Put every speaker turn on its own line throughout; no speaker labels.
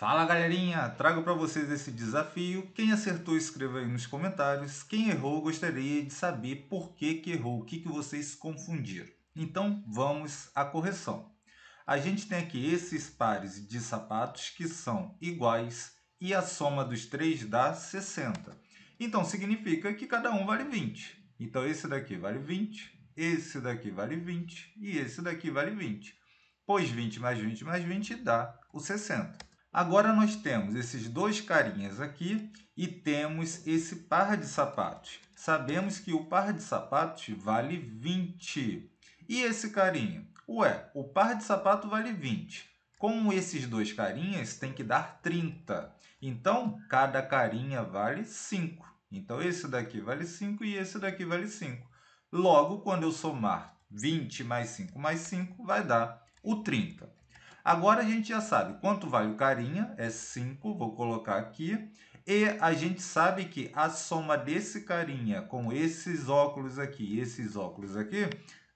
Fala galerinha, trago para vocês esse desafio. Quem acertou, escreva aí nos comentários. Quem errou, gostaria de saber por que, que errou, o que, que vocês confundiram. Então vamos à correção. A gente tem aqui esses pares de sapatos que são iguais e a soma dos três dá 60. Então significa que cada um vale 20. Então esse daqui vale 20, esse daqui vale 20 e esse daqui vale 20. Pois 20 mais 20 mais 20 dá o 60. Agora nós temos esses dois carinhas aqui e temos esse par de sapatos. Sabemos que o par de sapatos vale 20. E esse carinha? Ué, o par de sapato vale 20. Como esses dois carinhas tem que dar 30. Então, cada carinha vale 5. Então, esse daqui vale 5 e esse daqui vale 5. Logo, quando eu somar 20 mais 5 mais 5, vai dar o 30. Agora a gente já sabe quanto vale o carinha, é 5, vou colocar aqui. E a gente sabe que a soma desse carinha com esses óculos aqui e esses óculos aqui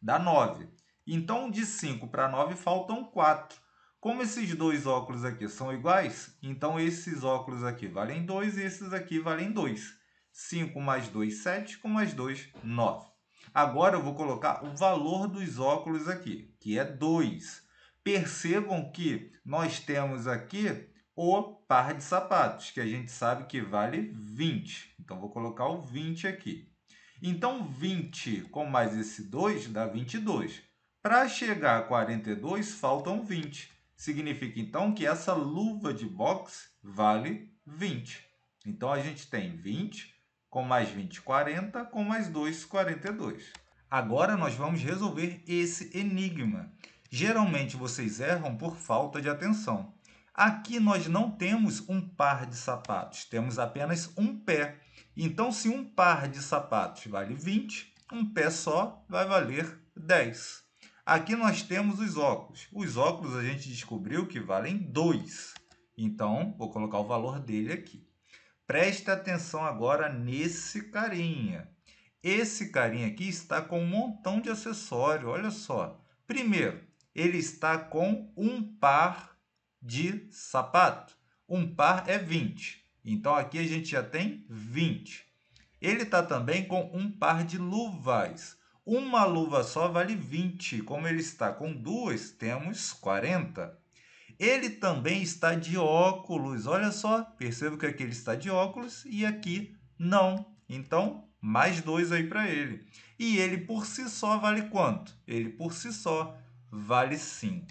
dá 9. Então, de 5 para 9 faltam 4. Como esses dois óculos aqui são iguais, então esses óculos aqui valem 2 e esses aqui valem 2. 5 mais 2, 7, com mais 2, 9. Agora eu vou colocar o valor dos óculos aqui, que é 2 percebam que nós temos aqui o par de sapatos, que a gente sabe que vale 20. Então, vou colocar o 20 aqui. Então, 20 com mais esse 2 dá 22. Para chegar a 42, faltam 20. Significa, então, que essa luva de boxe vale 20. Então, a gente tem 20 com mais 20, 40, com mais 2, 42. Agora, nós vamos resolver esse enigma. Geralmente vocês erram por falta de atenção. Aqui nós não temos um par de sapatos, temos apenas um pé. Então, se um par de sapatos vale 20, um pé só vai valer 10. Aqui nós temos os óculos. Os óculos a gente descobriu que valem 2. Então, vou colocar o valor dele aqui. Preste atenção agora nesse carinha. Esse carinha aqui está com um montão de acessório, olha só. Primeiro, ele está com um par de sapato. Um par é 20. Então aqui a gente já tem 20. Ele está também com um par de luvas. Uma luva só vale 20. Como ele está com duas, temos 40. Ele também está de óculos. Olha só, percebo que aqui ele está de óculos e aqui não. Então, mais dois aí para ele. E ele por si só vale quanto? Ele por si só vale 5.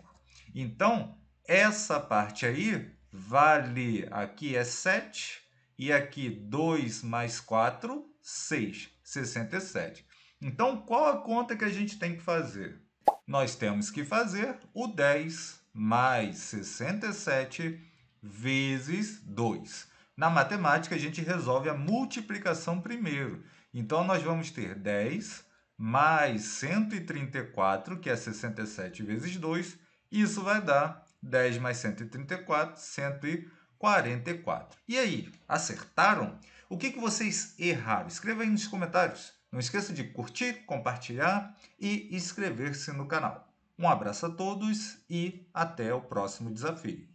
Então, essa parte aí vale, aqui é 7, e aqui 2 mais 4, 6, 67. Então, qual a conta que a gente tem que fazer? Nós temos que fazer o 10 mais 67 vezes 2. Na matemática, a gente resolve a multiplicação primeiro. Então, nós vamos ter 10 mais 134, que é 67 vezes 2, isso vai dar 10 mais 134, 144. E aí, acertaram? O que, que vocês erraram? Escreva aí nos comentários. Não esqueça de curtir, compartilhar e inscrever-se no canal. Um abraço a todos e até o próximo desafio.